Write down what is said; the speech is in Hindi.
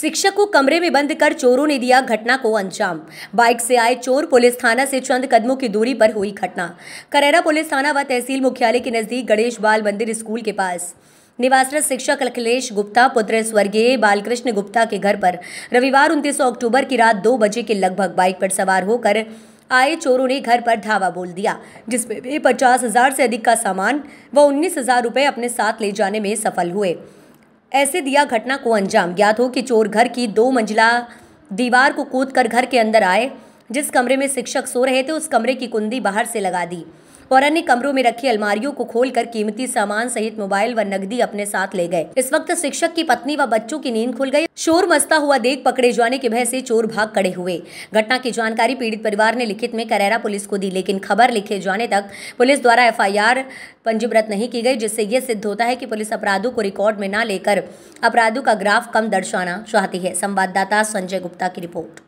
शिक्षक को कमरे में बंद कर चोरों ने दिया घटना को अंजाम बाइक से आए चोर पुलिस थाना से चंद कदमों की दूरी पर हुई घटना करेरा पुलिस थाना व तहसील मुख्यालय के नजदीक गणेश बाल मंदिर स्कूल के पास निवासरत शिक्षक अखिलेश गुप्ता पुत्र स्वर्गीय बालकृष्ण गुप्ता के घर पर रविवार उन्तीस अक्टूबर की रात दो बजे के लगभग बाइक पर सवार होकर आए चोरों ने घर पर धावा बोल दिया जिसमें वे पचास हजार से अधिक का सामान व उन्नीस हजार रुपये अपने साथ ले जाने में सफल हुए ऐसे दिया घटना को अंजाम ज्ञात हो कि चोर घर की दो मंजिला दीवार को कूद कर घर के अंदर आए जिस कमरे में शिक्षक सो रहे थे उस कमरे की कुंदी बाहर से लगा दी और अन्य कमरों में रखी अलमारियों को खोलकर कीमती सामान सहित मोबाइल व नकदी अपने साथ ले गए इस वक्त शिक्षक की पत्नी व बच्चों की नींद खुल गई शोर मस्ता हुआ देख पकड़े जाने के भय से चोर भाग खड़े हुए घटना की जानकारी पीड़ित परिवार ने लिखित में करेरा पुलिस को दी लेकिन खबर लिखे जाने तक पुलिस द्वारा एफआईआर पंजीकृत नहीं की गई जिससे यह सिद्ध होता है कि पुलिस अपराधों को रिकॉर्ड में न लेकर अपराधों का ग्राफ कम दर्शाना चाहती है संवाददाता संजय गुप्ता की रिपोर्ट